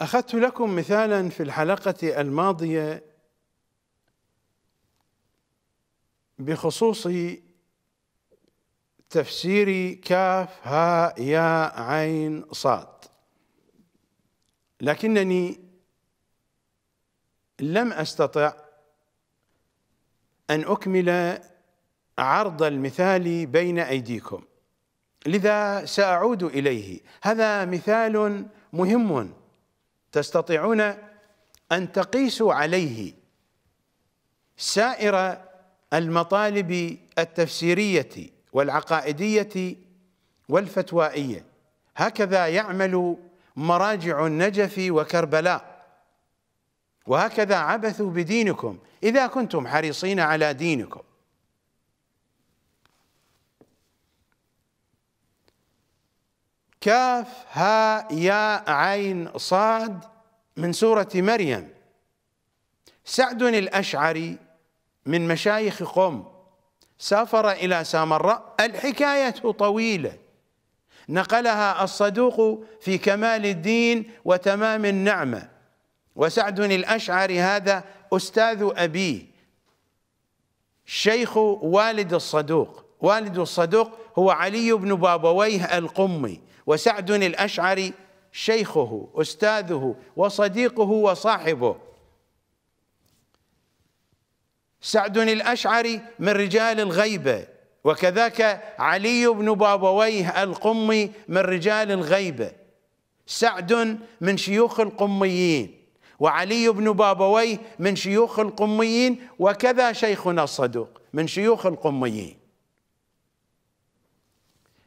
اخذت لكم مثالا في الحلقه الماضيه بخصوص تفسير كاف هاء ياء عين صاد لكنني لم استطع ان اكمل عرض المثال بين ايديكم لذا ساعود اليه هذا مثال مهم تستطيعون أن تقيسوا عليه سائر المطالب التفسيرية والعقائدية والفتوائية هكذا يعمل مراجع النجف وكربلاء وهكذا عبثوا بدينكم إذا كنتم حريصين على دينكم كاف هاء ياء عين صاد من سورة مريم سعد الأشعري من مشايخ قم سافر إلى سامراء الحكاية طويلة نقلها الصدوق في كمال الدين وتمام النعمة وسعد الأشعري هذا أستاذ أبيه شيخ والد الصدوق والد الصدوق هو علي بن بابويه القمي وسعد الأشعري شيخه أستاذه وصديقه وصاحبه سعد الأشعري من رجال الغيبة وكذاك علي بن بابويه القمي من رجال الغيبة سعد من شيوخ القميين وعلي بن بابويه من شيوخ القميين وكذا شيخنا الصدوق من شيوخ القميين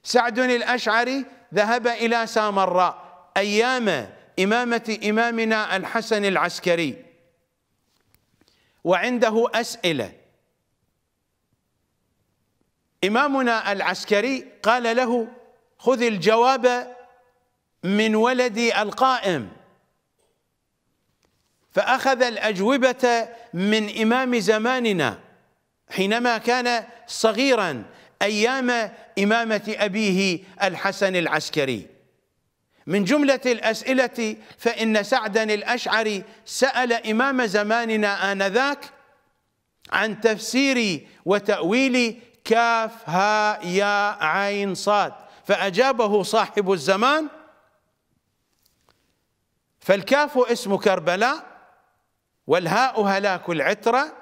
سعد الأشعري ذهب إلى سامراء أيام إمامة إمامنا الحسن العسكري وعنده أسئلة إمامنا العسكري قال له خذ الجواب من ولدي القائم فأخذ الأجوبة من إمام زماننا حينما كان صغيرا أيام إمامة أبيه الحسن العسكري من جملة الأسئلة فإن سعدا الأشعري سأل إمام زماننا آنذاك عن تفسير وتأويل كاف ها يا عين صاد فأجابه صاحب الزمان فالكاف اسم كربلاء والهاء هلاك العترة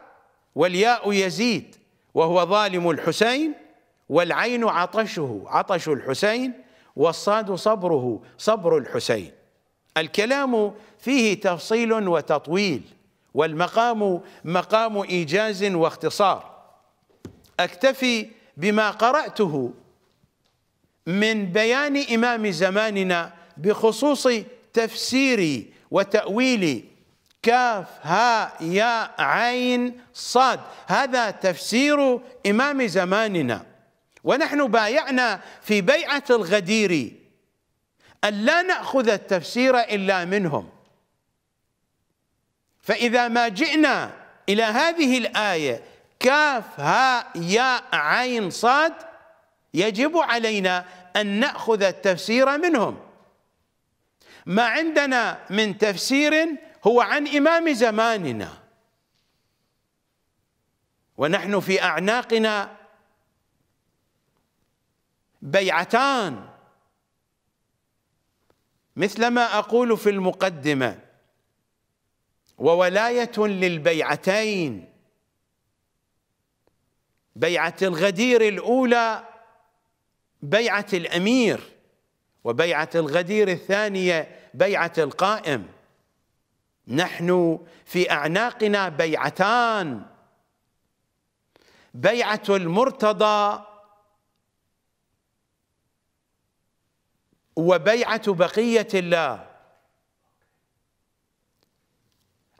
والياء يزيد وهو ظالم الحسين والعين عطشه عطش الحسين والصاد صبره صبر الحسين الكلام فيه تفصيل وتطويل والمقام مقام إيجاز واختصار أكتفي بما قرأته من بيان إمام زماننا بخصوص تفسير وتأويل كاف هاء ياء عين صاد هذا تفسير إمام زماننا ونحن بايعنا في بيعة الغدير أن لا نأخذ التفسير إلا منهم فإذا ما جئنا إلى هذه الآية كاف هاء ياء عين صاد يجب علينا أن نأخذ التفسير منهم ما عندنا من تفسير هو عن إمام زماننا ونحن في أعناقنا بيعتان مثلما أقول في المقدمة وولاية للبيعتين بيعة الغدير الأولى بيعة الأمير وبيعة الغدير الثانية بيعة القائم نحن في أعناقنا بيعتان بيعة المرتضى وبيعة بقية الله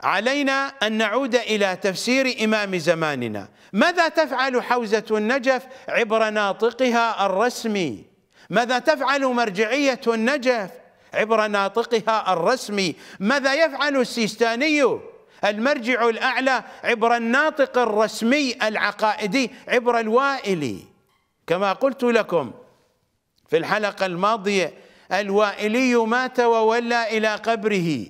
علينا أن نعود إلى تفسير إمام زماننا ماذا تفعل حوزة النجف عبر ناطقها الرسمي ماذا تفعل مرجعية النجف عبر ناطقها الرسمي ماذا يفعل السيستاني المرجع الأعلى عبر الناطق الرسمي العقائدي عبر الوائلي كما قلت لكم في الحلقة الماضية الوائلي مات وولى إلى قبره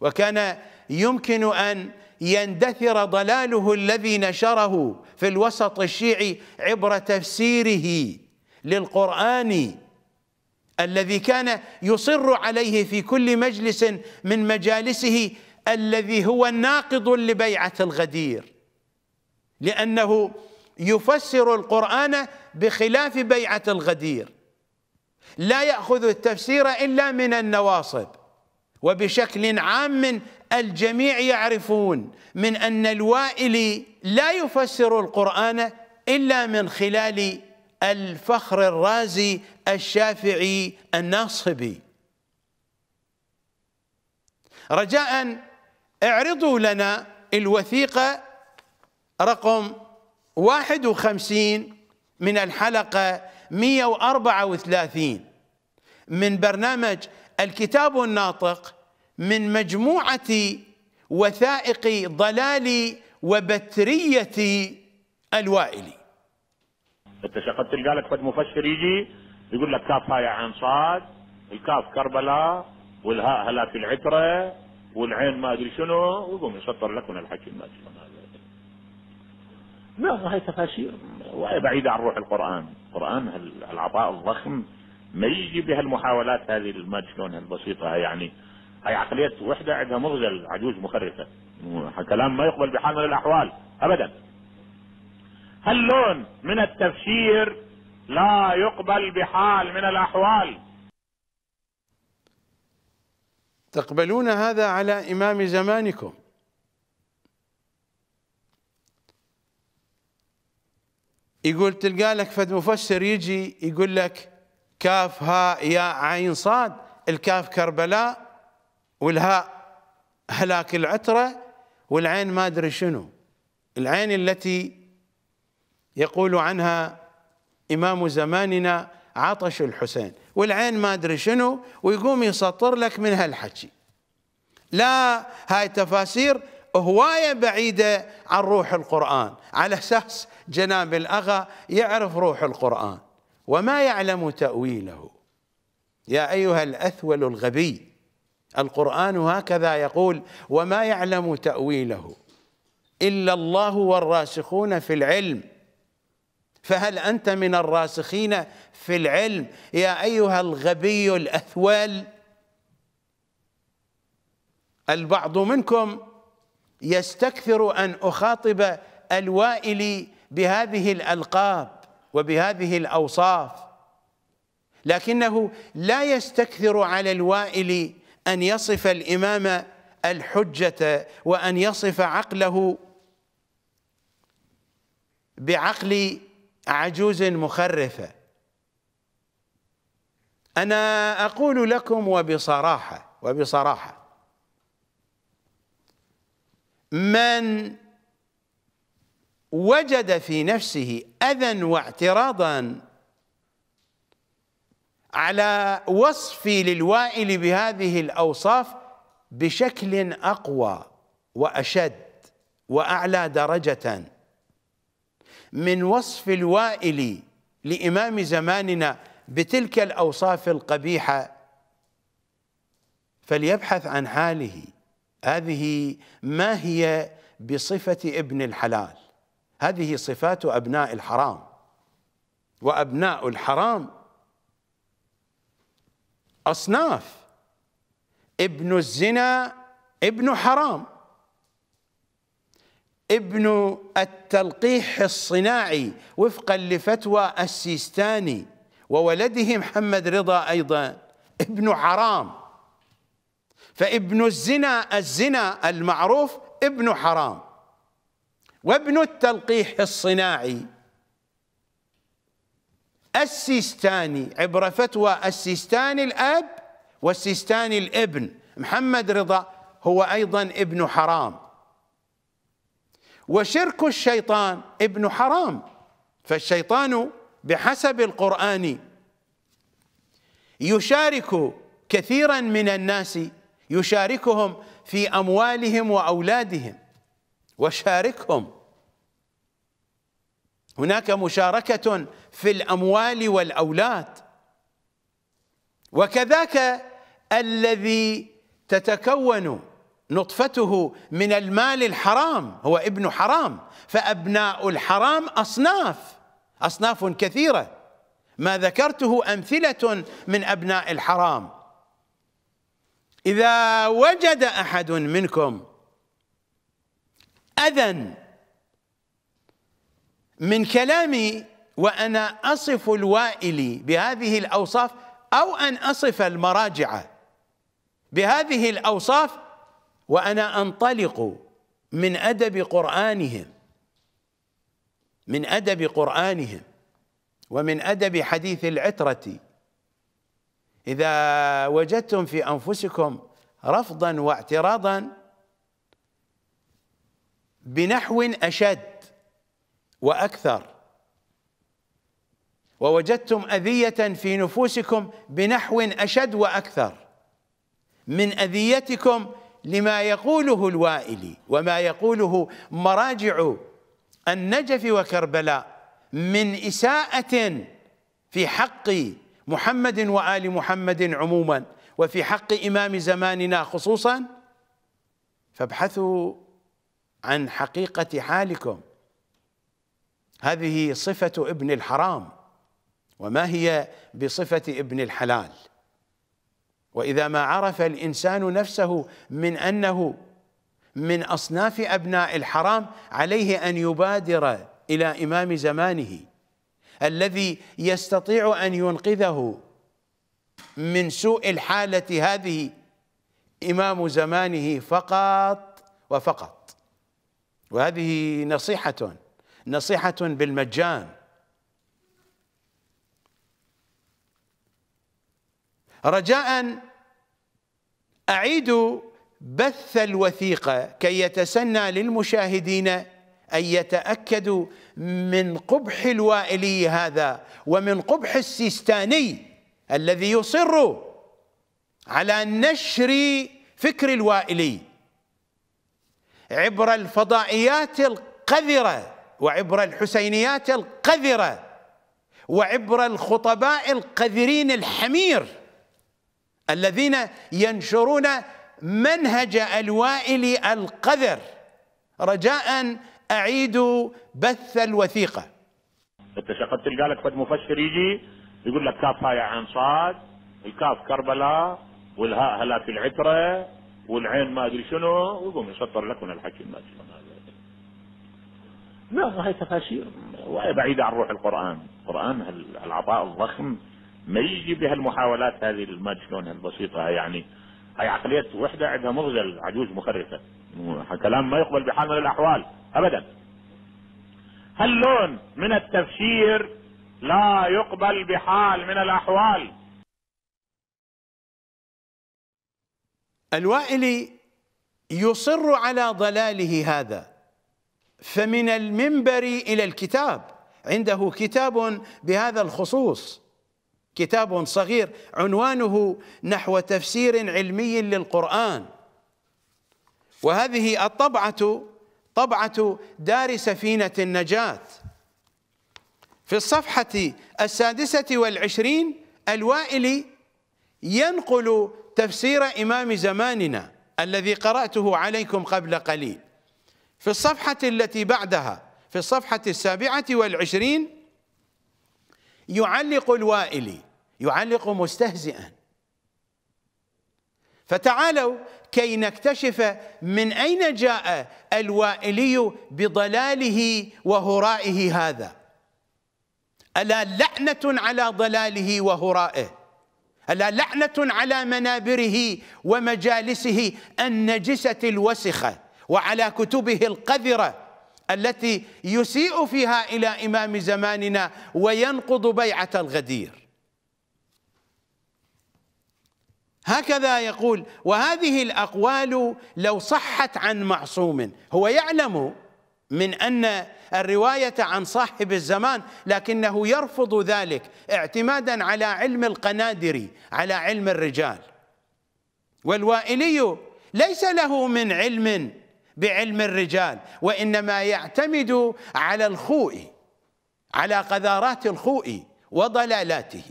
وكان يمكن أن يندثر ضلاله الذي نشره في الوسط الشيعي عبر تفسيره للقرآن الذي كان يصر عليه في كل مجلس من مجالسه الذي هو ناقض لبيعة الغدير لأنه يفسر القرآن بخلاف بيعة الغدير لا يأخذ التفسير إلا من النواصب وبشكل عام الجميع يعرفون من أن الوائل لا يفسر القرآن إلا من خلال الفخر الرازي الشافعي الناصبي رجاء اعرضوا لنا الوثيقة رقم 51 من الحلقة 134 من برنامج الكتاب الناطق من مجموعة وثائق ضلال وبترية الوائلي انت شقد تلقى لك فد مفسر يجي يقول لك كاف هاي عين صاد الكاف كربلاء والهاء هلا في العتره والعين ما ادري شنو ويقوم يسطر لك من الحكي ما ادري لا هاي تفاسير بعيدة عن روح القرآن القرآن العطاء الضخم ما يجي بهالمحاولات هذه الماد شلون البسيطة هاي يعني هاي عقلية وحدة عندها مغزى عجوز مخرفة كلام ما يقبل بحال من الأحوال أبدا هاللون من التفسير لا يقبل بحال من الأحوال تقبلون هذا على إمام زمانكم يقول تلقى لك فد مفسر يجي يقول لك كاف هاء يا عين صاد الكاف كربلاء والهاء هلاك العترة والعين ما أدري شنو العين التي يقول عنها إمام زماننا عطش الحسين والعين ما أدري شنو ويقوم يسطر لك من هالحكي لا هاي تفاسير هواية بعيدة عن روح القرآن على أساس جناب الأغا يعرف روح القرآن وما يعلم تأويله يا أيها الأثول الغبي القرآن هكذا يقول وما يعلم تأويله إلا الله والراسخون في العلم فهل أنت من الراسخين في العلم يا أيها الغبي الأثول البعض منكم يستكثر أن أخاطب الوائلي بهذه الألقاب وبهذه الأوصاف لكنه لا يستكثر على الوائل أن يصف الإمام الحجة وأن يصف عقله بعقل عجوز مخرفة أنا أقول لكم وبصراحة وبصراحة من وجد في نفسه أذى واعتراضا على وصفي للوائل بهذه الأوصاف بشكل أقوى وأشد وأعلى درجة من وصف الوائل لإمام زماننا بتلك الأوصاف القبيحة فليبحث عن حاله هذه ما هي بصفة ابن الحلال هذه صفات أبناء الحرام وأبناء الحرام أصناف ابن الزنا ابن حرام ابن التلقيح الصناعي وفقا لفتوى السيستاني وولده محمد رضا أيضا ابن حرام فابن الزنا الزنا المعروف ابن حرام وابن التلقيح الصناعي السيستاني عبر فتوى السيستاني الأب والسيستاني الابن محمد رضا هو أيضا ابن حرام وشرك الشيطان ابن حرام فالشيطان بحسب القرآن يشارك كثيرا من الناس يشاركهم في اموالهم واولادهم وشاركهم هناك مشاركه في الاموال والاولاد وكذاك الذي تتكون نطفته من المال الحرام هو ابن حرام فابناء الحرام اصناف اصناف كثيره ما ذكرته امثله من ابناء الحرام إذا وجد أحد منكم أذى من كلامي وأنا أصف الوائل بهذه الأوصاف أو أن أصف المراجع بهذه الأوصاف وأنا أنطلق من أدب قرآنهم من أدب قرآنهم ومن أدب حديث العترة إذا وجدتم في أنفسكم رفضا واعتراضا بنحو أشد وأكثر ووجدتم أذية في نفوسكم بنحو أشد وأكثر من أذيتكم لما يقوله الوائلي وما يقوله مراجع النجف وكربلاء من إساءة في حق محمد وآل محمد عموما وفي حق إمام زماننا خصوصا فابحثوا عن حقيقة حالكم هذه صفة ابن الحرام وما هي بصفة ابن الحلال وإذا ما عرف الإنسان نفسه من أنه من أصناف أبناء الحرام عليه أن يبادر إلى إمام زمانه الذي يستطيع أن ينقذه من سوء الحالة هذه إمام زمانه فقط وفقط وهذه نصيحة نصيحة بالمجان رجاء أعيد بث الوثيقة كي يتسنى للمشاهدين أن يتأكدوا من قبح الوائلي هذا ومن قبح السيستاني الذي يصر على نشر فكر الوائلي عبر الفضائيات القذرة وعبر الحسينيات القذرة وعبر الخطباء القذرين الحمير الذين ينشرون منهج الوائل القذر رجاء أعيدوا بث الوثيقة أنت شقد تلقى لك فد مفسر يجي يقول لك كاف هاي عين صاد الكاف كربلاء والهاء هلا في العترة والعين ما أدري شنو ويقوم يسطر لك من الحكي ما هذا لا هاي تفاسير وهي بعيدة عن روح القرآن القرآن العطاء الضخم ما يجي بهالمحاولات هذه ما شلون البسيطة يعني هاي عقلية وحدة عندها مغزل عجوز مخرفة كلام ما يقبل بحال من الاحوال ابدا هل لون من التفسير لا يقبل بحال من الاحوال الوائلي يصر على ضلاله هذا فمن المنبر الى الكتاب عنده كتاب بهذا الخصوص كتاب صغير عنوانه نحو تفسير علمي للقران وهذه الطبعة طبعة دار سفينة النجاة في الصفحة السادسة والعشرين الوائلي ينقل تفسير إمام زماننا الذي قرأته عليكم قبل قليل في الصفحة التي بعدها في الصفحة السابعة والعشرين يعلق الوائلي يعلق مستهزئا فتعالوا كي نكتشف من أين جاء الوائلي بضلاله وهرائه هذا ألا لعنة على ضلاله وهرائه ألا لعنة على منابره ومجالسه النجسة الوسخة وعلى كتبه القذرة التي يسيء فيها إلى إمام زماننا وينقض بيعة الغدير هكذا يقول وهذه الأقوال لو صحت عن معصوم هو يعلم من أن الرواية عن صاحب الزمان لكنه يرفض ذلك اعتمادا على علم القنادري على علم الرجال والوائلي ليس له من علم بعلم الرجال وإنما يعتمد على الخوء على قذارات الخوء وضلالاته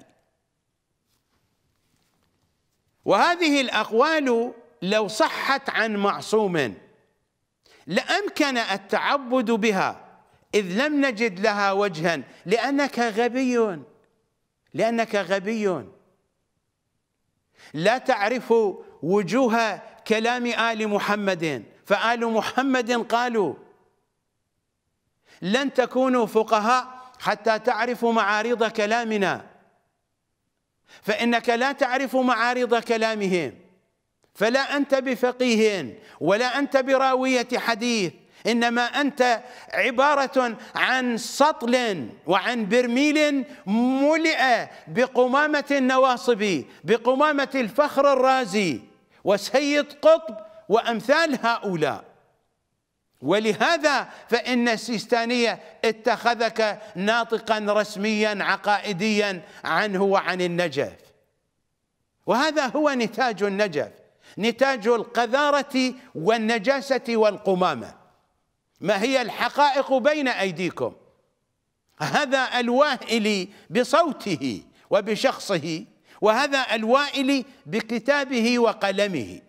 وهذه الأقوال لو صحت عن معصوم لأمكن التعبد بها إذ لم نجد لها وجها لأنك غبي لأنك غبي لا تعرف وجوه كلام آل محمد فآل محمد قالوا لن تكونوا فقهاء حتى تعرفوا معارض كلامنا فإنك لا تعرف معارض كلامهم فلا أنت بفقيه ولا أنت براوية حديث إنما أنت عبارة عن سطل وعن برميل ملئ بقمامة النواصب بقمامة الفخر الرازي وسيد قطب وأمثال هؤلاء ولهذا فإن السيستانية اتخذك ناطقا رسميا عقائديا عنه وعن النجف وهذا هو نتاج النجف نتاج القذارة والنجاسة والقمامة ما هي الحقائق بين أيديكم هذا الواهلي بصوته وبشخصه وهذا الوائل بكتابه وقلمه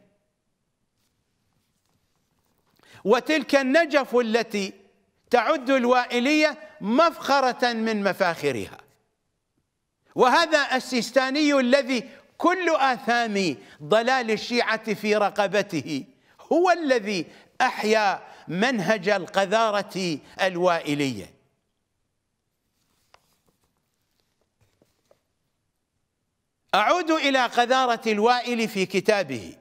وتلك النجف التي تعد الوائلية مفخرة من مفاخرها وهذا السيستاني الذي كل آثام ضلال الشيعة في رقبته هو الذي أحيا منهج القذارة الوائلية أعود إلى قذارة الوائل في كتابه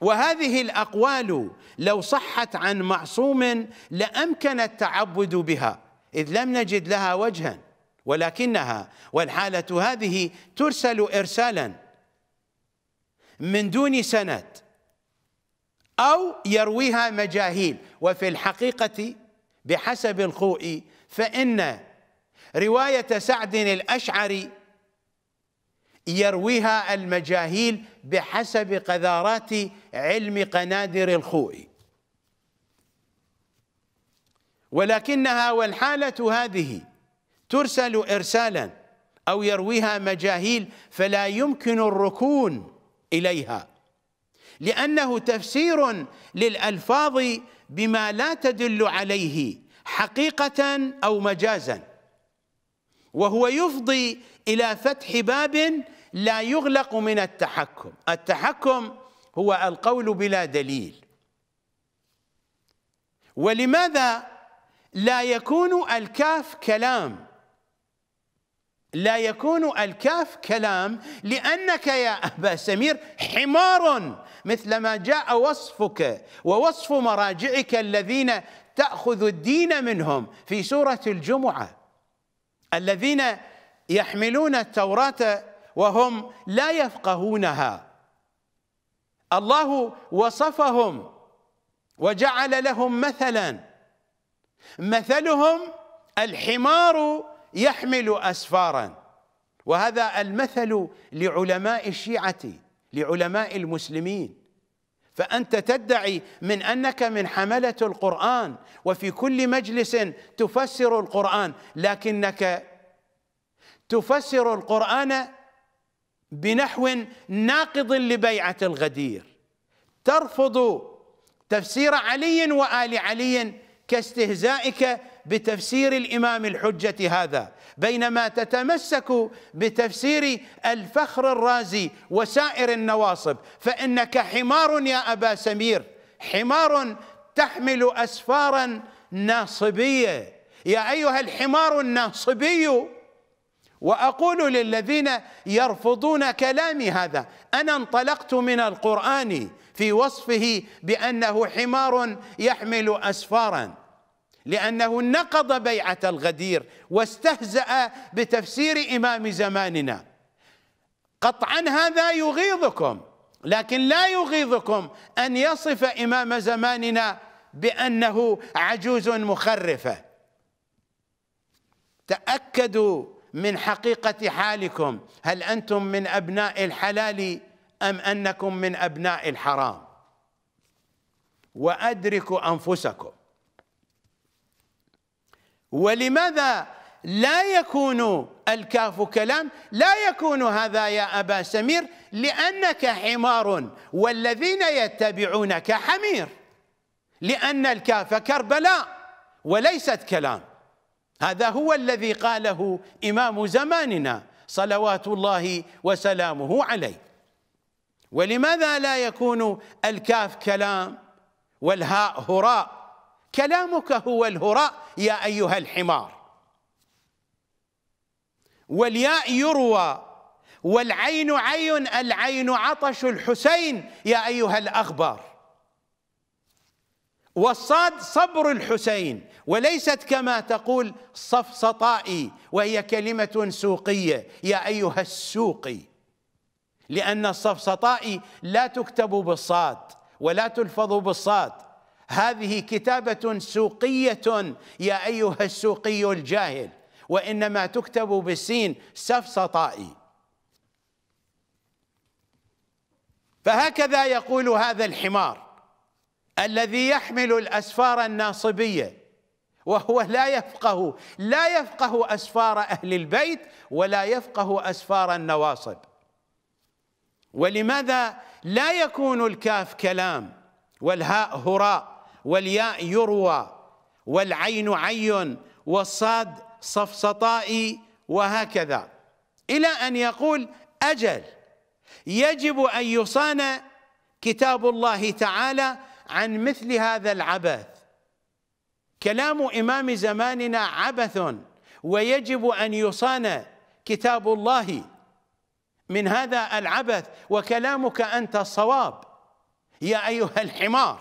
وهذه الاقوال لو صحت عن معصوم لامكن التعبد بها اذ لم نجد لها وجها ولكنها والحاله هذه ترسل ارسالا من دون سند او يرويها مجاهيل وفي الحقيقه بحسب الخوئي فان روايه سعد الاشعري يرويها المجاهيل بحسب قذارات علم قنادر الخوي ولكنها والحالة هذه ترسل إرسالا أو يرويها مجاهيل فلا يمكن الركون إليها لأنه تفسير للألفاظ بما لا تدل عليه حقيقة أو مجازا وهو يفضي إلى فتح باب لا يغلق من التحكم التحكم هو القول بلا دليل ولماذا لا يكون الكاف كلام لا يكون الكاف كلام لأنك يا أبا سمير حمار مثل ما جاء وصفك ووصف مراجعك الذين تأخذ الدين منهم في سورة الجمعة الذين يحملون التوراة وهم لا يفقهونها الله وصفهم وجعل لهم مثلا مثلهم الحمار يحمل أسفارا وهذا المثل لعلماء الشيعة لعلماء المسلمين فأنت تدعي من أنك من حملة القرآن وفي كل مجلس تفسر القرآن لكنك تفسر القرآن بنحو ناقض لبيعة الغدير ترفض تفسير علي وآل علي كاستهزائك بتفسير الإمام الحجة هذا بينما تتمسك بتفسير الفخر الرازي وسائر النواصب فإنك حمار يا أبا سمير حمار تحمل أسفارا ناصبية يا أيها الحمار الناصبي وأقول للذين يرفضون كلامي هذا أنا انطلقت من القرآن في وصفه بأنه حمار يحمل أسفارا لأنه نقض بيعة الغدير واستهزأ بتفسير إمام زماننا قطعا هذا يغيظكم لكن لا يغيظكم أن يصف إمام زماننا بأنه عجوز مخرفة تأكدوا من حقيقة حالكم هل أنتم من أبناء الحلال أم أنكم من أبناء الحرام وأدركوا أنفسكم ولماذا لا يكون الكاف كلام لا يكون هذا يا أبا سمير لأنك حمار والذين يتبعونك حمير لأن الكاف كربلاء وليست كلام هذا هو الذي قاله إمام زماننا صلوات الله وسلامه عليه ولماذا لا يكون الكاف كلام والهاء هراء كلامك هو الهراء يا أيها الحمار والياء يروى والعين عين العين عطش الحسين يا أيها الأخبار والصاد صبر الحسين وليست كما تقول صفصطائي وهي كلمة سوقية يا أيها السوقي لأن الصفصطائي لا تكتب بالصاد ولا تلفظ بالصاد هذه كتابة سوقية يا أيها السوقي الجاهل وإنما تكتب بالسين سفسطائي فهكذا يقول هذا الحمار الذي يحمل الأسفار الناصبية وهو لا يفقه لا يفقه أسفار أهل البيت ولا يفقه أسفار النواصب ولماذا لا يكون الكاف كلام والهاء هراء والياء يروى والعين عين والصاد صفصطائي وهكذا إلى أن يقول أجل يجب أن يصان كتاب الله تعالى عن مثل هذا العبث كلام إمام زماننا عبث ويجب أن يصان كتاب الله من هذا العبث وكلامك أنت الصواب يا أيها الحمار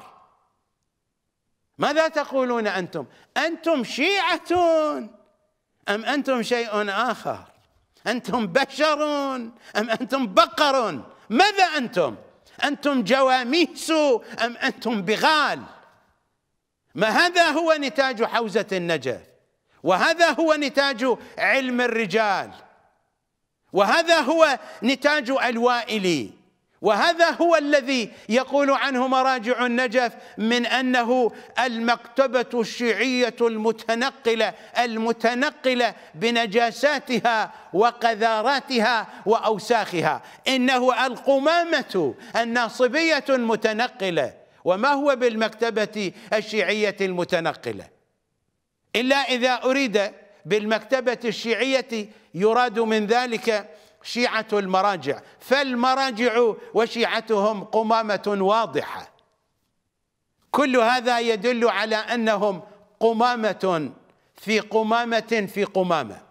ماذا تقولون أنتم أنتم شيعة أم أنتم شيء آخر أنتم بشر أم أنتم بقر ماذا أنتم أنتم جواميس أم أنتم بغال ما هذا هو نتاج حوزة النجف وهذا هو نتاج علم الرجال وهذا هو نتاج الوائلي وهذا هو الذي يقول عنه مراجع النجف من انه المكتبه الشيعيه المتنقله المتنقله بنجاساتها وقذاراتها واوساخها انه القمامه الناصبيه المتنقله وما هو بالمكتبه الشيعيه المتنقله الا اذا اريد بالمكتبه الشيعيه يراد من ذلك شيعة المراجع فالمراجع وشيعتهم قمامة واضحة كل هذا يدل على أنهم قمامة في قمامة في قمامة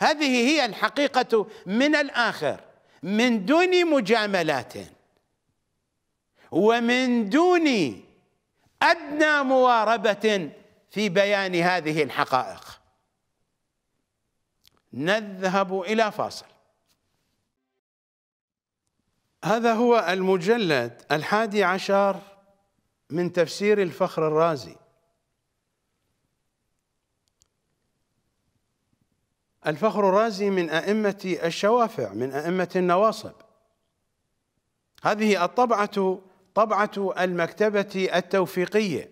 هذه هي الحقيقة من الآخر من دون مجاملات ومن دون أدنى مواربة في بيان هذه الحقائق نذهب إلى فاصل هذا هو المجلد الحادي عشر من تفسير الفخر الرازي الفخر الرازي من أئمة الشوافع من أئمة النواصب هذه الطبعة طبعة المكتبة التوفيقية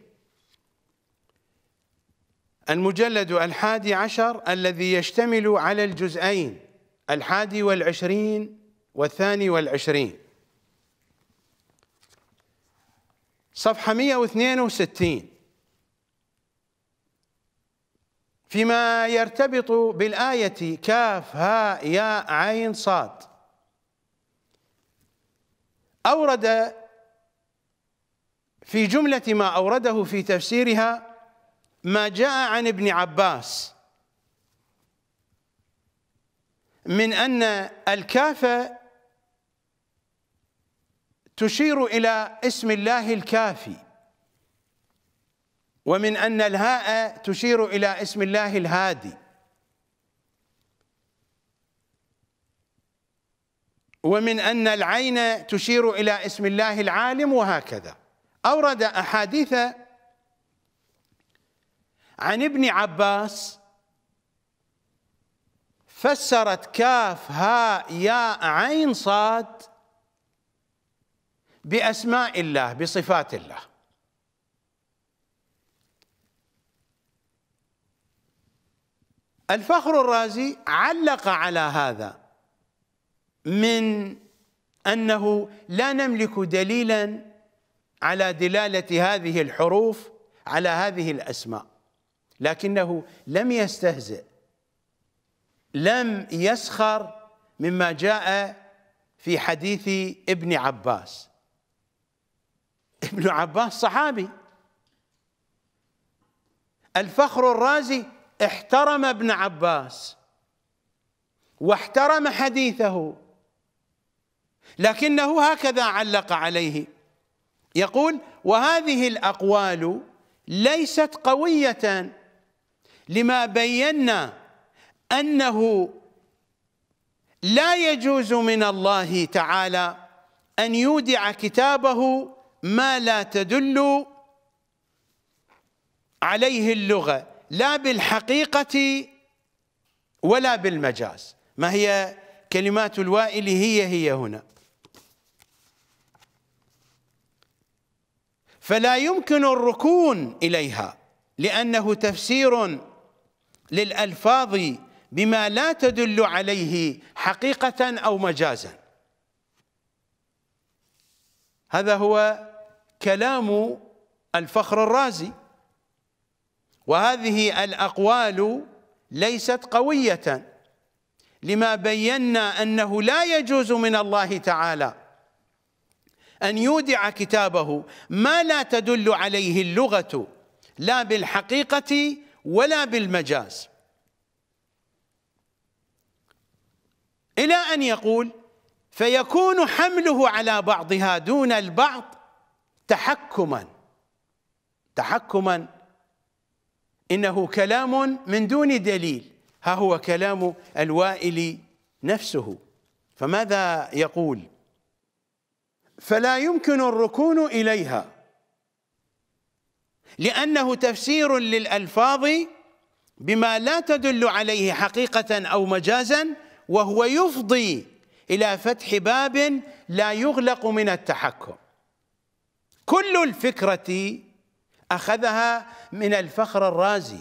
المجلد الحادي عشر الذي يشتمل على الجزئين الحادي والعشرين والثاني والعشرين صفحة 162 فيما يرتبط بالآية كاف هاء ياء عين صاد أورد في جملة ما أورده في تفسيرها ما جاء عن ابن عباس من أن الكاف تشير إلى اسم الله الكافي ومن أن الهاء تشير إلى اسم الله الهادي ومن أن العين تشير إلى اسم الله العالم وهكذا أورد أحاديث عن ابن عباس فسرت كاف هاء ياء عين صاد باسماء الله بصفات الله الفخر الرازي علق على هذا من انه لا نملك دليلا على دلاله هذه الحروف على هذه الاسماء لكنه لم يستهزئ لم يسخر مما جاء في حديث ابن عباس ابن عباس صحابي الفخر الرازي احترم ابن عباس واحترم حديثه لكنه هكذا علق عليه يقول وهذه الأقوال ليست قوية لما بينا أنه لا يجوز من الله تعالى أن يودع كتابه ما لا تدل عليه اللغة لا بالحقيقة ولا بالمجاز ما هي كلمات الوائل هي هي هنا فلا يمكن الركون إليها لأنه تفسير للألفاظ بما لا تدل عليه حقيقة أو مجازا هذا هو كلام الفخر الرازي وهذه الأقوال ليست قوية لما بينا أنه لا يجوز من الله تعالى أن يودع كتابه ما لا تدل عليه اللغة لا بالحقيقة ولا بالمجاز إلى أن يقول فيكون حمله على بعضها دون البعض تحكما تحكما انه كلام من دون دليل ها هو كلام الوائل نفسه فماذا يقول فلا يمكن الركون اليها لانه تفسير للالفاظ بما لا تدل عليه حقيقه او مجازا وهو يفضي الى فتح باب لا يغلق من التحكم كل الفكرة أخذها من الفخر الرازي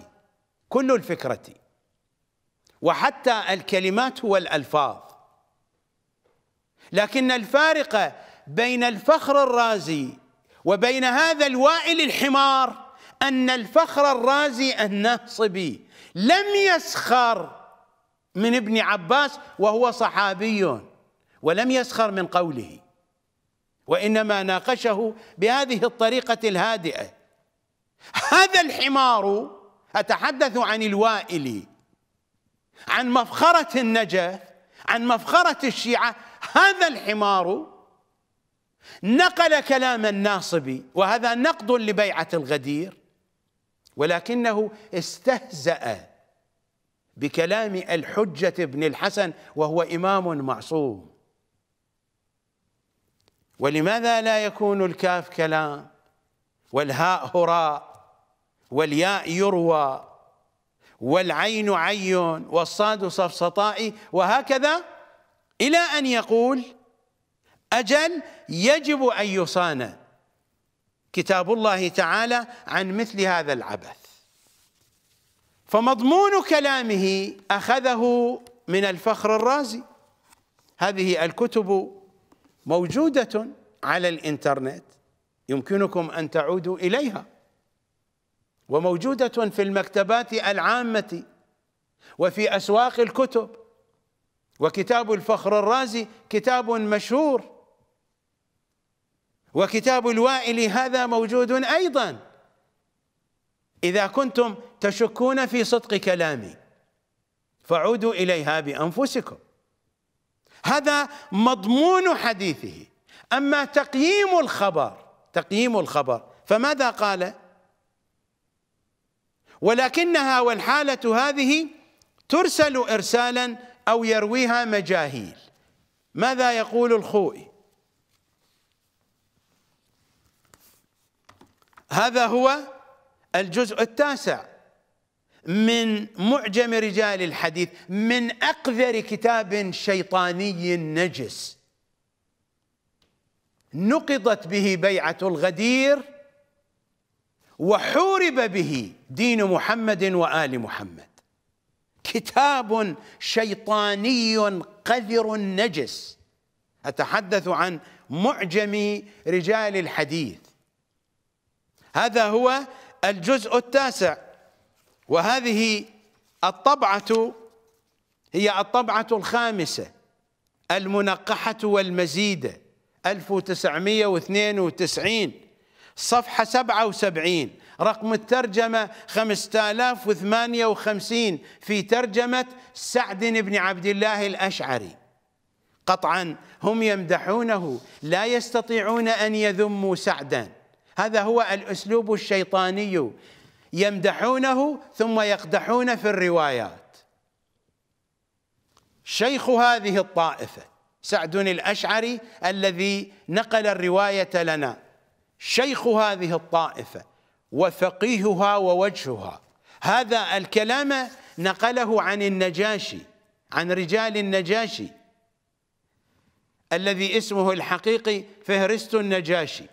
كل الفكرة وحتى الكلمات والألفاظ لكن الفارق بين الفخر الرازي وبين هذا الوائل الحمار أن الفخر الرازي الناصبي لم يسخر من ابن عباس وهو صحابي ولم يسخر من قوله وانما ناقشه بهذه الطريقه الهادئه هذا الحمار اتحدث عن الوائل عن مفخره النجف عن مفخره الشيعه هذا الحمار نقل كلام الناصب وهذا نقد لبيعه الغدير ولكنه استهزأ بكلام الحجة بن الحسن وهو إمام معصوم ولماذا لا يكون الكاف كلام والهاء هراء والياء يروى والعين عي والصاد صفصطائي وهكذا إلى أن يقول أجل يجب أن يصان كتاب الله تعالى عن مثل هذا العبث فمضمون كلامه أخذه من الفخر الرازي هذه الكتب موجودة على الإنترنت يمكنكم أن تعودوا إليها وموجودة في المكتبات العامة وفي أسواق الكتب وكتاب الفخر الرازي كتاب مشهور وكتاب الوائل هذا موجود أيضا إذا كنتم تشكون في صدق كلامي فعودوا إليها بأنفسكم هذا مضمون حديثه أما تقييم الخبر تقييم الخبر فماذا قال ولكنها والحالة هذه ترسل إرسالا أو يرويها مجاهيل ماذا يقول الخوئي هذا هو الجزء التاسع من معجم رجال الحديث من أقذر كتاب شيطاني نجس نقضت به بيعة الغدير وحورب به دين محمد وآل محمد كتاب شيطاني قذر نجس أتحدث عن معجم رجال الحديث هذا هو الجزء التاسع وهذه الطبعة هي الطبعة الخامسة المنقحة والمزيدة 1992 صفحة 77 رقم الترجمة 5058 في ترجمة سعد بن عبد الله الأشعري قطعا هم يمدحونه لا يستطيعون أن يذموا سعدا هذا هو الأسلوب الشيطاني يمدحونه ثم يقدحون في الروايات شيخ هذه الطائفة سعد الأشعري الذي نقل الرواية لنا شيخ هذه الطائفة وفقيهها ووجهها هذا الكلام نقله عن النجاشي عن رجال النجاشي الذي اسمه الحقيقي فهرست النجاشي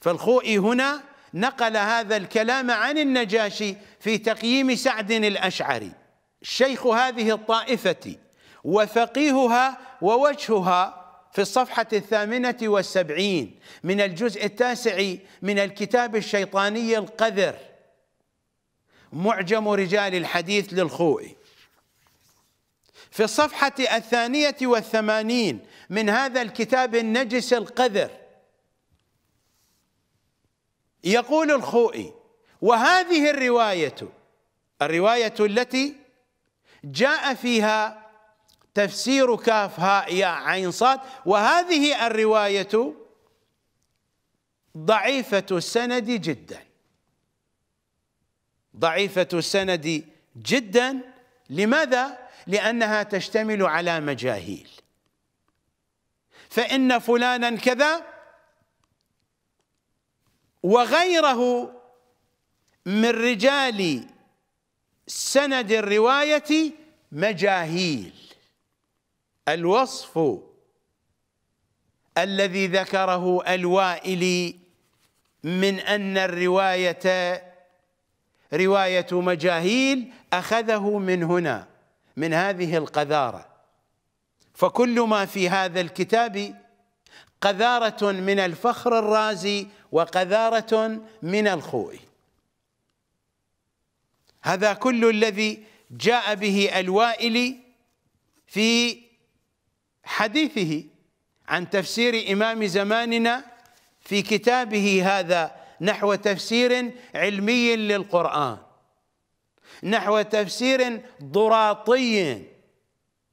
فالخوئي هنا نقل هذا الكلام عن النجاشي في تقييم سعد الأشعري شيخ هذه الطائفة وفقيهها ووجهها في الصفحة الثامنة والسبعين من الجزء التاسع من الكتاب الشيطاني القذر معجم رجال الحديث للخوئي في الصفحة الثانية والثمانين من هذا الكتاب النجس القذر يقول الخوئي وهذه الرواية الرواية التي جاء فيها تفسير كاف هاء يا عين صاد وهذه الرواية ضعيفة السند جدا ضعيفة السند جدا لماذا؟ لأنها تشتمل على مجاهيل فإن فلانا كذا وغيره من رجال سند الرواية مجاهيل الوصف الذي ذكره الوائلي من أن الرواية رواية مجاهيل أخذه من هنا من هذه القذارة فكل ما في هذا الكتاب قذارة من الفخر الرازي وقذارة من الخوء هذا كل الذي جاء به الوائلي في حديثه عن تفسير إمام زماننا في كتابه هذا نحو تفسير علمي للقرآن نحو تفسير ضراطي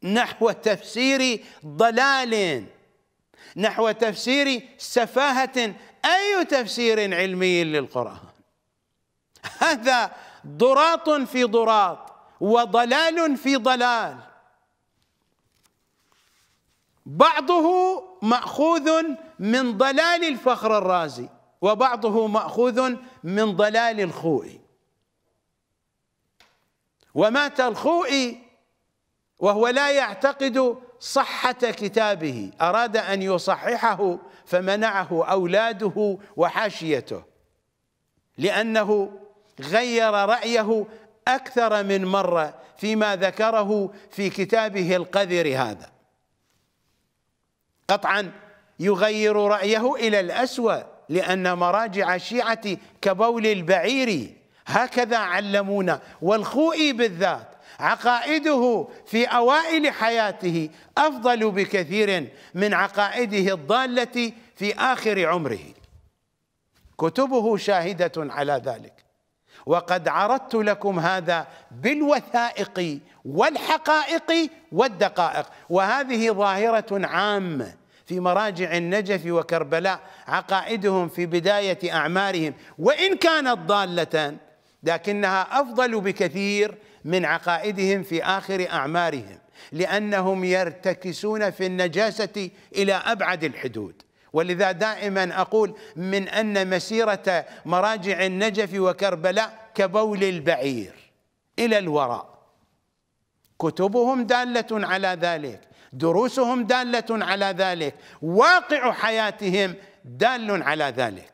نحو تفسير ضلال نحو تفسير سفاهة أي تفسير علمي للقرآن هذا ضراط في ضراط وضلال في ضلال بعضه ماخوذ من ضلال الفخر الرازي وبعضه ماخوذ من ضلال الخوئي ومات الخوئي وهو لا يعتقد صحه كتابه اراد ان يصححه فمنعه أولاده وحاشيته لأنه غير رأيه أكثر من مرة فيما ذكره في كتابه القذر هذا قطعا يغير رأيه إلى الأسوأ لأن مراجع الشيعة كبول البعير هكذا علمونا والخوئي بالذات عقائده في اوائل حياته افضل بكثير من عقائده الضاله في اخر عمره كتبه شاهده على ذلك وقد عرضت لكم هذا بالوثائق والحقائق والدقائق وهذه ظاهره عامه في مراجع النجف وكربلاء عقائدهم في بدايه اعمارهم وان كانت ضاله لكنها افضل بكثير من عقائدهم في آخر أعمارهم لأنهم يرتكسون في النجاسة إلى أبعد الحدود ولذا دائما أقول من أن مسيرة مراجع النجف وكربلاء كبول البعير إلى الوراء كتبهم دالة على ذلك دروسهم دالة على ذلك واقع حياتهم دال على ذلك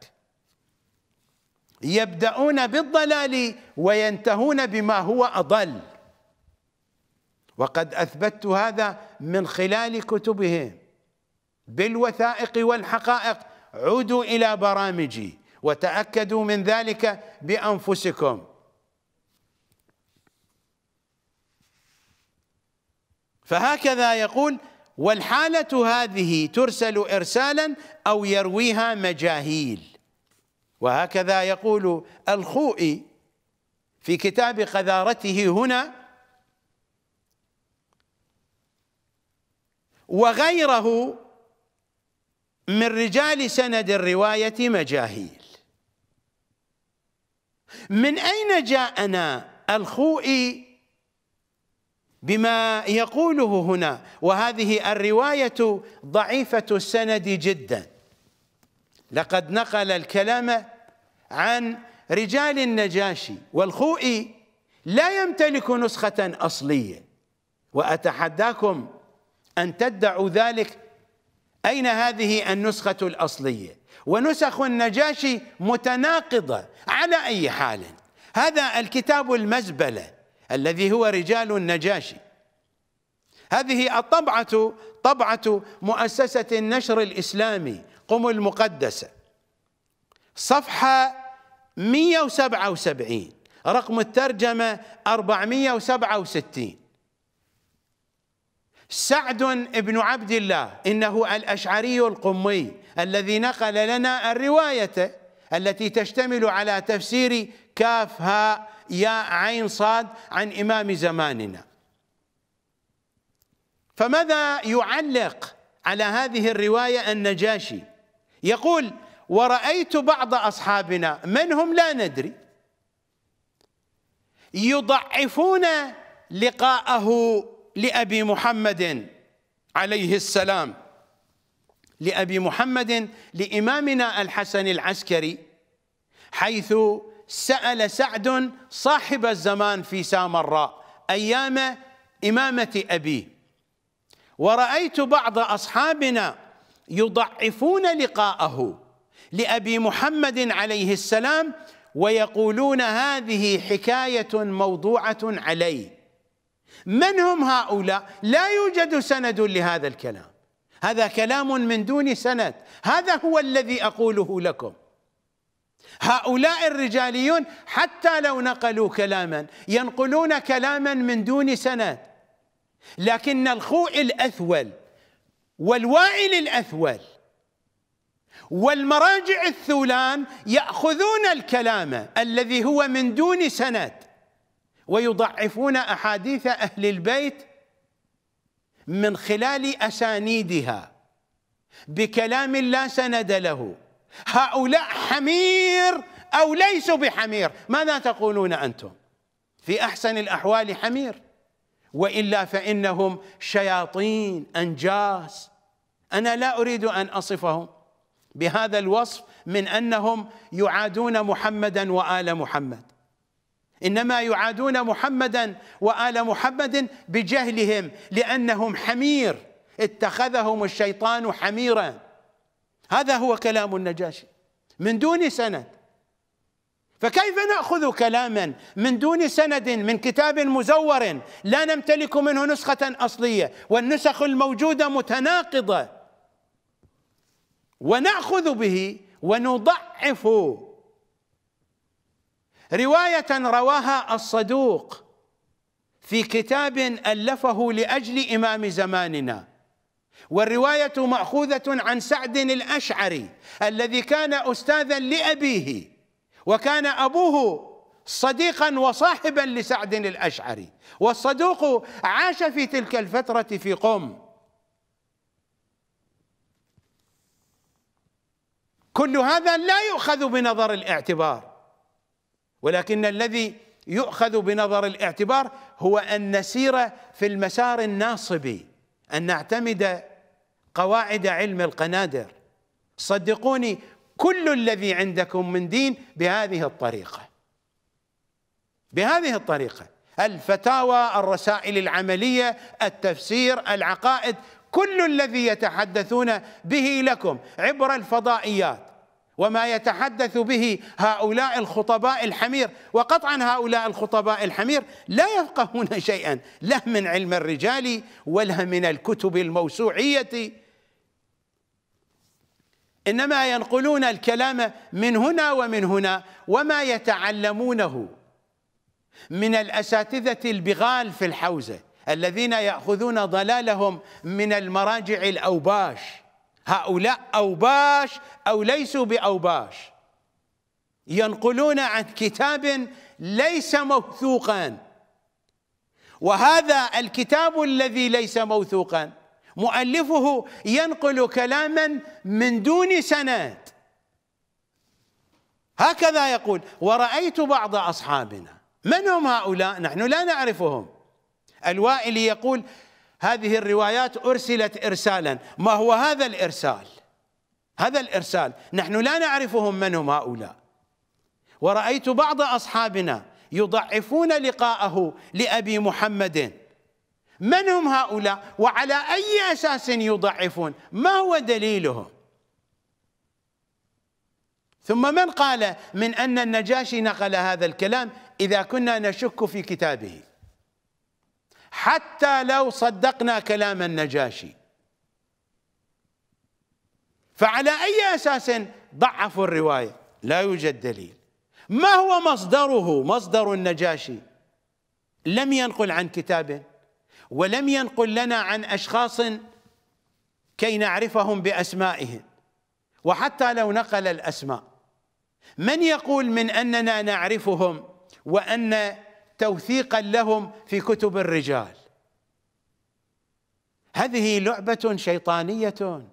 يبدأون بالضلال وينتهون بما هو أضل وقد أثبتت هذا من خلال كتبهم بالوثائق والحقائق عودوا إلى برامجي وتأكدوا من ذلك بأنفسكم فهكذا يقول والحالة هذه ترسل إرسالا أو يرويها مجاهيل وهكذا يقول الخوئي في كتاب قذارته هنا وغيره من رجال سند الرواية مجاهيل من أين جاءنا الخوئي بما يقوله هنا وهذه الرواية ضعيفة السند جداً لقد نقل الكلام عن رجال النجاشي والخوئي لا يمتلك نسخة أصلية وأتحداكم أن تدعوا ذلك أين هذه النسخة الأصلية ونسخ النجاشي متناقضة على أي حال هذا الكتاب المزبلة الذي هو رجال النجاشي هذه الطبعة طبعة مؤسسة النشر الإسلامي قم المقدسة صفحة 177 رقم الترجمة 467 سعد بن عبد الله إنه الأشعري القمي الذي نقل لنا الرواية التي تشتمل على تفسير كاف ها يا عين صاد عن إمام زماننا فماذا يعلق على هذه الرواية النجاشي يقول ورأيت بعض أصحابنا من هم لا ندري يضعفون لقاءه لأبي محمد عليه السلام لأبي محمد لإمامنا الحسن العسكري حيث سأل سعد صاحب الزمان في سامراء أيام إمامة أبيه ورأيت بعض أصحابنا يضعفون لقاءه لأبي محمد عليه السلام ويقولون هذه حكاية موضوعة عليه من هم هؤلاء لا يوجد سند لهذا الكلام هذا كلام من دون سند هذا هو الذي أقوله لكم هؤلاء الرجاليون حتى لو نقلوا كلاما ينقلون كلاما من دون سند لكن الخوء الأثول والوائل الأثول والمراجع الثولان يأخذون الكلام الذي هو من دون سند ويضعفون أحاديث أهل البيت من خلال أسانيدها بكلام لا سند له هؤلاء حمير أو ليسوا بحمير ماذا تقولون أنتم في أحسن الأحوال حمير والا فانهم شياطين انجاس انا لا اريد ان اصفهم بهذا الوصف من انهم يعادون محمدا وال محمد انما يعادون محمدا وال محمد بجهلهم لانهم حمير اتخذهم الشيطان حميرا هذا هو كلام النجاشي من دون سند فكيف ناخذ كلاما من دون سند من كتاب مزور لا نمتلك منه نسخه اصليه والنسخ الموجوده متناقضه وناخذ به ونضعف روايه رواها الصدوق في كتاب الفه لاجل امام زماننا والروايه ماخوذه عن سعد الاشعري الذي كان استاذا لابيه وكان أبوه صديقا وصاحبا لسعد الأشعري والصدوق عاش في تلك الفترة في قم كل هذا لا يؤخذ بنظر الاعتبار ولكن الذي يؤخذ بنظر الاعتبار هو أن نسير في المسار الناصبي أن نعتمد قواعد علم القنادر صدقوني كل الذي عندكم من دين بهذه الطريقة بهذه الطريقة الفتاوى الرسائل العملية التفسير العقائد كل الذي يتحدثون به لكم عبر الفضائيات وما يتحدث به هؤلاء الخطباء الحمير وقطعا هؤلاء الخطباء الحمير لا يفقهون شيئا لا من علم الرجال ولا من الكتب الموسوعيه إنما ينقلون الكلام من هنا ومن هنا وما يتعلمونه من الأساتذة البغال في الحوزة الذين يأخذون ضلالهم من المراجع الأوباش هؤلاء أوباش أو ليسوا بأوباش ينقلون عن كتاب ليس موثوقا وهذا الكتاب الذي ليس موثوقا مؤلفه ينقل كلاما من دون سند هكذا يقول ورأيت بعض أصحابنا من هم هؤلاء نحن لا نعرفهم الوائلي يقول هذه الروايات أرسلت إرسالا ما هو هذا الإرسال هذا الإرسال نحن لا نعرفهم من هم هؤلاء ورأيت بعض أصحابنا يضعفون لقاءه لأبي محمد من هم هؤلاء وعلى أي أساس يضعفون ما هو دليلهم ثم من قال من أن النجاشي نقل هذا الكلام إذا كنا نشك في كتابه حتى لو صدقنا كلام النجاشي فعلى أي أساس ضعفوا الرواية لا يوجد دليل ما هو مصدره مصدر النجاشي لم ينقل عن كتابه ولم ينقل لنا عن أشخاص كي نعرفهم بأسمائهم وحتى لو نقل الأسماء من يقول من أننا نعرفهم وأن توثيقا لهم في كتب الرجال هذه لعبة شيطانية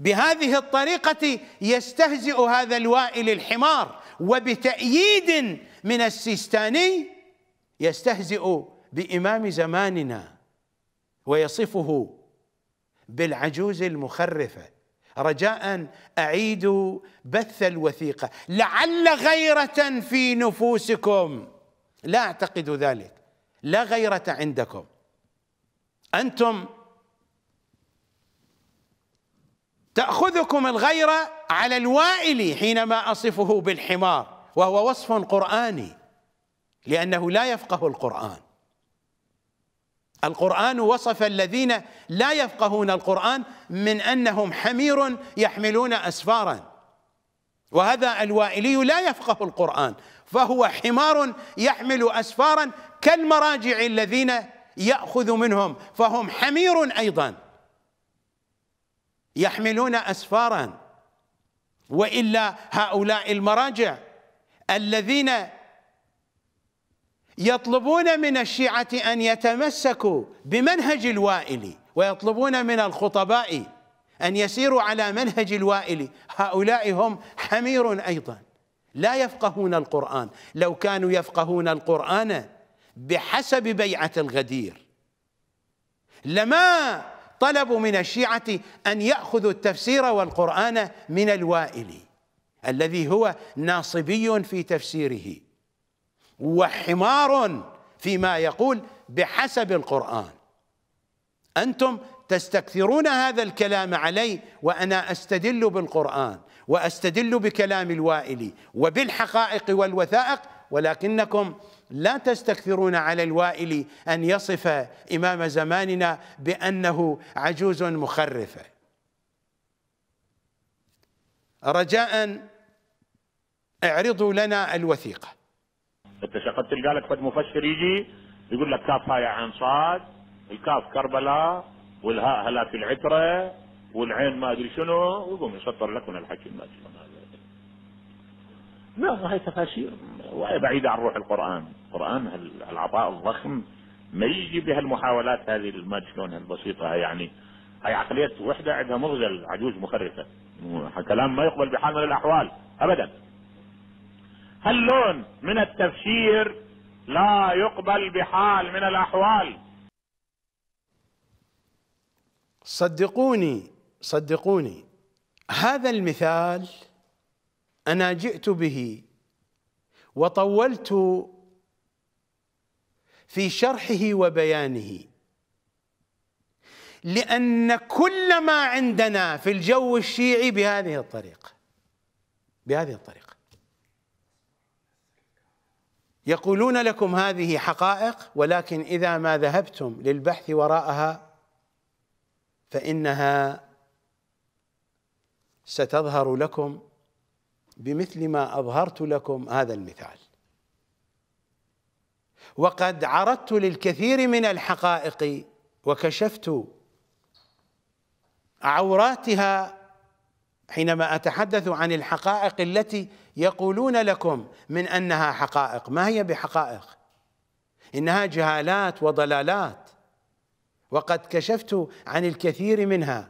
بهذه الطريقة يستهزئ هذا الوائل الحمار وبتأييد من السيستاني يستهزئ بامام زماننا ويصفه بالعجوز المخرفه رجاء اعيدوا بث الوثيقه لعل غيره في نفوسكم لا اعتقد ذلك لا غيره عندكم انتم تاخذكم الغيره على الوائل حينما اصفه بالحمار وهو وصف قراني لانه لا يفقه القران القرآن وصف الذين لا يفقهون القرآن من أنهم حمير يحملون أسفارا وهذا الوائلي لا يفقه القرآن فهو حمار يحمل أسفارا كالمراجع الذين يأخذ منهم فهم حمير أيضا يحملون أسفارا وإلا هؤلاء المراجع الذين يطلبون من الشيعة أن يتمسكوا بمنهج الوائل ويطلبون من الخطباء أن يسيروا على منهج الوائل هؤلاء هم حمير أيضا لا يفقهون القرآن لو كانوا يفقهون القرآن بحسب بيعة الغدير لما طلبوا من الشيعة أن يأخذوا التفسير والقرآن من الوائل الذي هو ناصبي في تفسيره وحمار فيما يقول بحسب القرآن أنتم تستكثرون هذا الكلام علي وأنا أستدل بالقرآن وأستدل بكلام الوائلي وبالحقائق والوثائق ولكنكم لا تستكثرون على الوائل أن يصف إمام زماننا بأنه عجوز مخرفة رجاء اعرضوا لنا الوثيقة انت شقد تلقى لك فد مفسر يجي يقول لك كاف هاي عين صاد الكاف كربلاء والهاء هلا في العترة والعين ما ادري شنو ويقوم يسطر لك من الحكي ما هذا لا هاي تفاسير وهي بعيدة عن روح القرآن القرآن العطاء الضخم ما يجي بهالمحاولات هذه ما شلون البسيطة يعني هاي عقلية وحدة عندها مغزل عجوز مخرفة كلام ما يقبل بحال من الأحوال أبدا اللون من التفسير لا يقبل بحال من الاحوال صدقوني صدقوني هذا المثال انا جئت به وطولت في شرحه وبيانه لان كل ما عندنا في الجو الشيعي بهذه الطريقه بهذه الطريقه يقولون لكم هذه حقائق ولكن اذا ما ذهبتم للبحث وراءها فانها ستظهر لكم بمثل ما اظهرت لكم هذا المثال وقد عرضت للكثير من الحقائق وكشفت عوراتها حينما اتحدث عن الحقائق التي يقولون لكم من انها حقائق ما هي بحقائق انها جهالات وضلالات وقد كشفت عن الكثير منها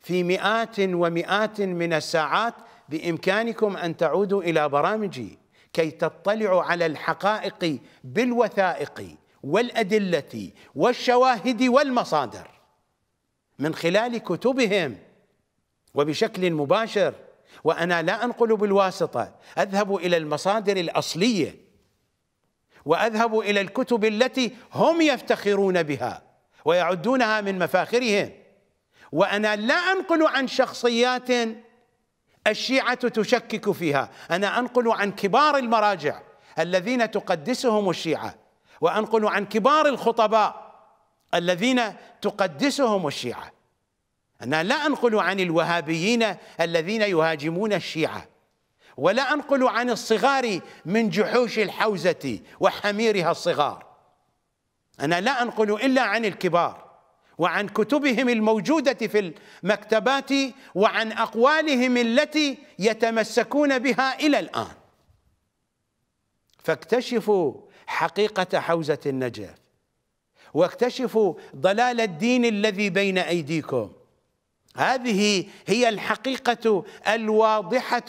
في مئات ومئات من الساعات بامكانكم ان تعودوا الى برامجي كي تطلعوا على الحقائق بالوثائق والادله والشواهد والمصادر من خلال كتبهم وبشكل مباشر وأنا لا أنقل بالواسطة أذهب إلى المصادر الأصلية وأذهب إلى الكتب التي هم يفتخرون بها ويعدونها من مفاخرهم وأنا لا أنقل عن شخصيات الشيعة تشكك فيها أنا أنقل عن كبار المراجع الذين تقدسهم الشيعة وأنقل عن كبار الخطباء الذين تقدسهم الشيعة أنا لا أنقل عن الوهابيين الذين يهاجمون الشيعة ولا أنقل عن الصغار من جحوش الحوزة وحميرها الصغار أنا لا أنقل إلا عن الكبار وعن كتبهم الموجودة في المكتبات وعن أقوالهم التي يتمسكون بها إلى الآن فاكتشفوا حقيقة حوزة النجف واكتشفوا ضلال الدين الذي بين أيديكم هذه هي الحقيقة الواضحة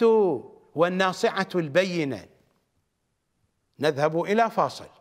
والناصعة البينة نذهب إلى فاصل